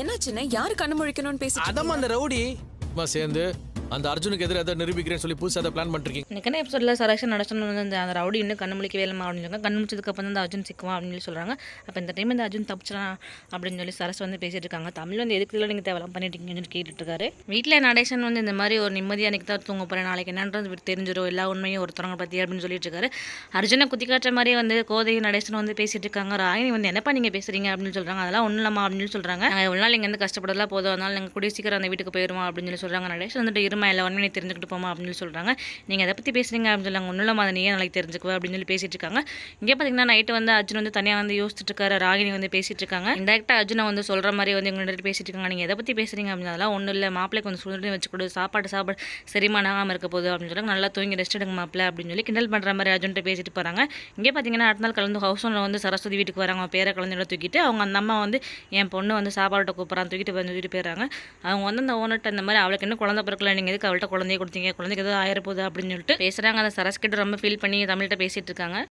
என்னாச்சுன்னு யாரு கண்ணு முழிக்கணும்னு பேசி அதம்மா அந்த ரவுடி சேர்ந்து அந்த அர்ஜுனுக்கு எதிராக எதாவது நிரூபிக்கிறேன் சொல்லி புதுசாக அதை பிளான் பண்ணிருக்கீங்க எனக்கான எபிசோடில் சரக்ஷன் நடத்தணும் வந்து அந்த ரவுடி இன்னும் கண்ணு முழிக்கவே இல்லை அப்படின்னு சொல்லுவாங்க கண் முடிச்சதுக்கப்புறம் தான் அர்ஜுன் சிக்குவான் அப்படின்னு சொல்லி சொல்கிறாங்க அப்போ இந்த டைம் இந்த அர்ஜுன் தப்பிச்சிடலாம் அப்படின்னு சொல்லி சரஸ் வந்து பேசிட்டு இருக்காங்க தமிழ் வந்து எதுக்குள்ள நீங்கள் தேவலாம் பண்ணிட்டீங்கன்னு கேட்டுருக்காரு வீட்டில் நடேசன் வந்து இந்த மாதிரி ஒரு நிம்மதியாக எனக்கு தான் தூங்க போகிறேன் நாளைக்கு என்னன்றது தெரிஞ்சிடும் எல்லா உண்மையும் ஒருத்தவங்க பற்றி அப்படின்னு சொல்லிட்டு இருக்காரு அர்ஜுனை குத்தி காட்டுற மாதிரி வந்து கோதையும் நடேஷன் வந்து பேசிட்டு இருக்காங்க ராயினி வந்து என்னப்பா நீங்கள் பேசுறீங்க அப்படின்னு சொல்கிறாங்க அதெல்லாம் ஒன்றும் இல்லாமா அப்படின்னு சொல்கிறாங்க நாங்கள் எவ்வளோ நாள் இங்கே வந்து கஷ்டப்படலாம் போதும் அதனால் நீங்கள் கூடிய சீக்கிரம் அந்த வீட்டுக்கு போயிடுவோம் அப்படின்னு சொல்லி சொல்கிறாங்க நடேஷன் வந்துட்டு சீக்கிரமாக எல்லாம் ஒன்மையை தெரிஞ்சுக்கிட்டு போமா அப்படின்னு சொல்லி சொல்கிறாங்க நீங்கள் அதை பற்றி பேசுகிறீங்க அப்படின்னு சொல்லி ஒன்றும் இல்லாமல் அதை நீயே நாளைக்கு தெரிஞ்சுக்குவா அப்படின்னு சொல்லி பேசிட்டு இருக்காங்க இங்கே பார்த்தீங்கன்னா நைட்டு வந்து அர்ஜுன் வந்து தனியாக வந்து யோசிச்சுட்டு இருக்காரு ராகினி வந்து பேசிட்டு இருக்காங்க டேரக்டாக அர்ஜுனை வந்து சொல்கிற மாதிரி வந்து எங்கள்கிட்ட பேசிட்டு இருக்காங்க நீங்கள் எதை பற்றி பேசுகிறீங்க அப்படின்னு அதெல்லாம் ஒன்றும் இல்லை மாப்பிளைக்கு வந்து சுடுதண்ணி வச்சு சாப்பாடு சாப்பாடு செரிமானாகாமல் இருக்க போகுது அப்படின்னு சொல்லி நல்லா தூங்கி ரெஸ்ட் எடுங்க மாப்பிள்ளை அப்படின்னு சொல்லி கிண்டல் பண்ணுற மாதிரி அர்ஜுன்கிட்ட பேசிட்டு போகிறாங்க இங்கே பார்த்தீங்கன்னா அடுத்த நாள் கலந்து ஹவுஸ் ஓனர் வந்து சரஸ்வதி வீட்டுக்கு வராங்க அவங்க பேரை கலந்து தூக்கிட்டு அவங்க அந்த அம்மா வந்து என் பொண்ணு வந்து சாப்பாட்டை கூப்பிட்றான் தூக்கிட்டு வந்து தூக்கிட்டு போயிடுறாங்க அவங்க வந்து அந்த ஓனர்கிட்ட இந்த மாதிரி அவளுக்கு இன்னும் குழந்தை பிறக்கல நீங்கள் நீங்கள் எதுக்கு அவள்கிட்ட குழந்தைய கொடுத்தீங்க குழந்தைக்கு ஏதாவது ஆயிரப்போகுது அப்படின்னு சொல்லிட்டு பேசுகிறாங்க அதை சரஸ்கிட்ட ரொம்ப ஃபீல் பண்ணி தமிழ்கிட்ட பேசிகிட்டு இருக்காங்க